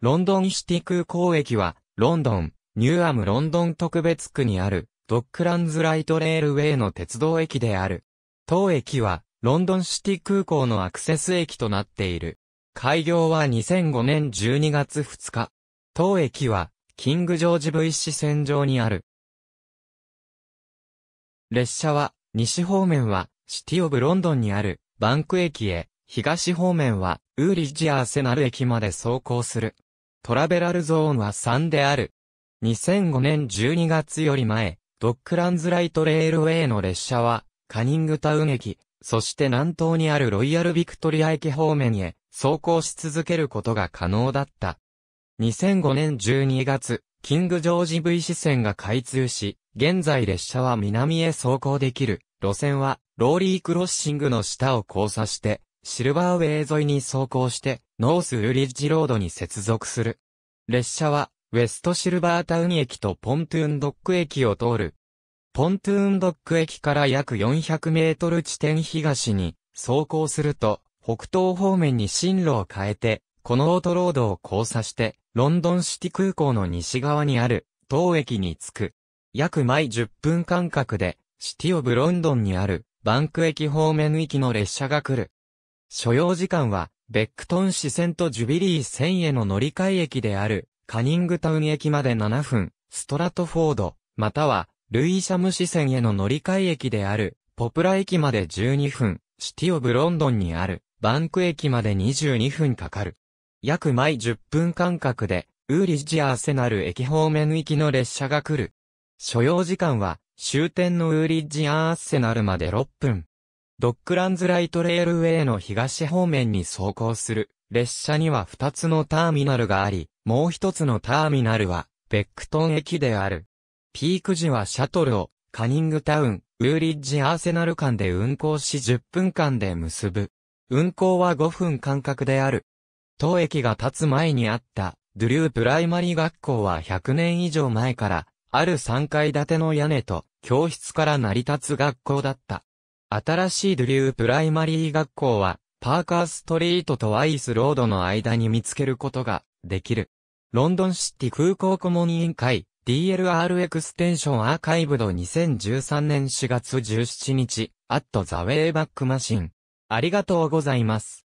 ロンドンシティ空港駅は、ロンドン、ニューアムロンドン特別区にある、ドックランズライトレールウェイの鉄道駅である。当駅は、ロンドンシティ空港のアクセス駅となっている。開業は2005年12月2日。当駅は、キングジョージ VC 線上にある。列車は、西方面は、シティオブロンドンにある、バンク駅へ、東方面は、ウーリッジアーセナル駅まで走行する。トラベラルゾーンは3である。2005年12月より前、ドックランズライトレールウェイの列車は、カニングタウン駅、そして南東にあるロイヤルビクトリア駅方面へ、走行し続けることが可能だった。2005年12月、キングジョージ V 支線が開通し、現在列車は南へ走行できる。路線は、ローリークロッシングの下を交差して、シルバーウェイ沿いに走行して、ノースウリッジロードに接続する。列車は、ウェストシルバータウン駅とポントゥーンドック駅を通る。ポントゥーンドック駅から約400メートル地点東に走行すると、北東方面に進路を変えて、このオートロードを交差して、ロンドンシティ空港の西側にある、当駅に着く。約毎10分間隔で、シティオブロンドンにある、バンク駅方面行きの列車が来る。所要時間は、ベックトン市線とジュビリー線への乗り換え駅である、カニングタウン駅まで7分、ストラトフォード、または、ルイシャム市線への乗り換え駅である、ポプラ駅まで12分、シティオブロンドンにある、バンク駅まで22分かかる。約毎10分間隔で、ウーリッジアーセナル駅方面行きの列車が来る。所要時間は、終点のウーリッジアーセナルまで6分。ドックランズライトレールウェイの東方面に走行する列車には2つのターミナルがあり、もう1つのターミナルはベックトン駅である。ピーク時はシャトルをカニングタウン、ウーリッジアーセナル間で運行し10分間で結ぶ。運行は5分間隔である。当駅が立つ前にあったドゥループライマリー学校は100年以上前から、ある3階建ての屋根と教室から成り立つ学校だった。新しいドゥリュープライマリー学校は、パーカーストリートとワイスロードの間に見つけることができる。ロンドンシティ空港顧問委員会 DLR エクステンションアーカイブド2013年4月17日、アットザウェイバックマシン。ありがとうございます。